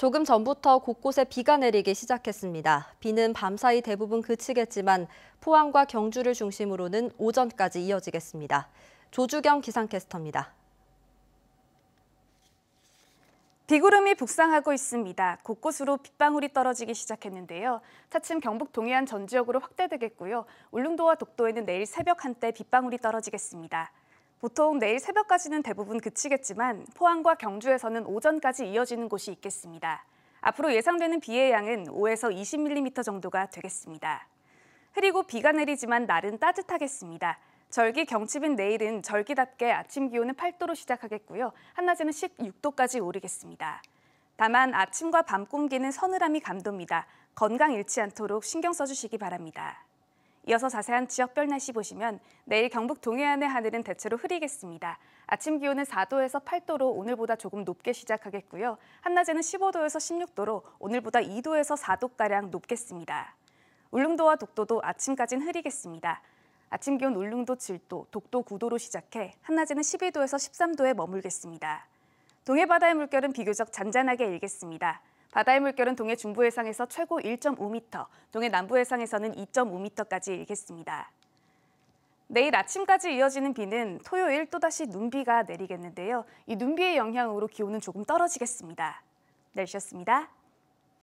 조금 전부터 곳곳에 비가 내리기 시작했습니다. 비는 밤사이 대부분 그치겠지만 포항과 경주를 중심으로는 오전까지 이어지겠습니다. 조주경 기상캐스터입니다. 비구름이 북상하고 있습니다. 곳곳으로 빗방울이 떨어지기 시작했는데요. 차츰 경북 동해안 전 지역으로 확대되겠고요. 울릉도와 독도에는 내일 새벽 한때 빗방울이 떨어지겠습니다. 보통 내일 새벽까지는 대부분 그치겠지만 포항과 경주에서는 오전까지 이어지는 곳이 있겠습니다. 앞으로 예상되는 비의 양은 5에서 20mm 정도가 되겠습니다. 흐리고 비가 내리지만 날은 따뜻하겠습니다. 절기 경칩인 내일은 절기답게 아침 기온은 8도로 시작하겠고요. 한낮에는 16도까지 오르겠습니다. 다만 아침과 밤 공기는 서늘함이 감돕니다. 건강 잃지 않도록 신경 써주시기 바랍니다. 이어서 자세한 지역별 날씨 보시면 내일 경북 동해안의 하늘은 대체로 흐리겠습니다. 아침 기온은 4도에서 8도로 오늘보다 조금 높게 시작하겠고요. 한낮에는 15도에서 16도로 오늘보다 2도에서 4도가량 높겠습니다. 울릉도와 독도도 아침까지는 흐리겠습니다. 아침 기온 울릉도 7도, 독도 9도로 시작해 한낮에는 12도에서 13도에 머물겠습니다. 동해 바다의 물결은 비교적 잔잔하게 일겠습니다. 바다의 물결은 동해 중부 해상에서 최고 1.5m, 동해 남부 해상에서는 2.5m까지 일겠습니다. 내일 아침까지 이어지는 비는 토요일 또다시 눈비가 내리겠는데요. 이 눈비의 영향으로 기온은 조금 떨어지겠습니다. 내씨였습니다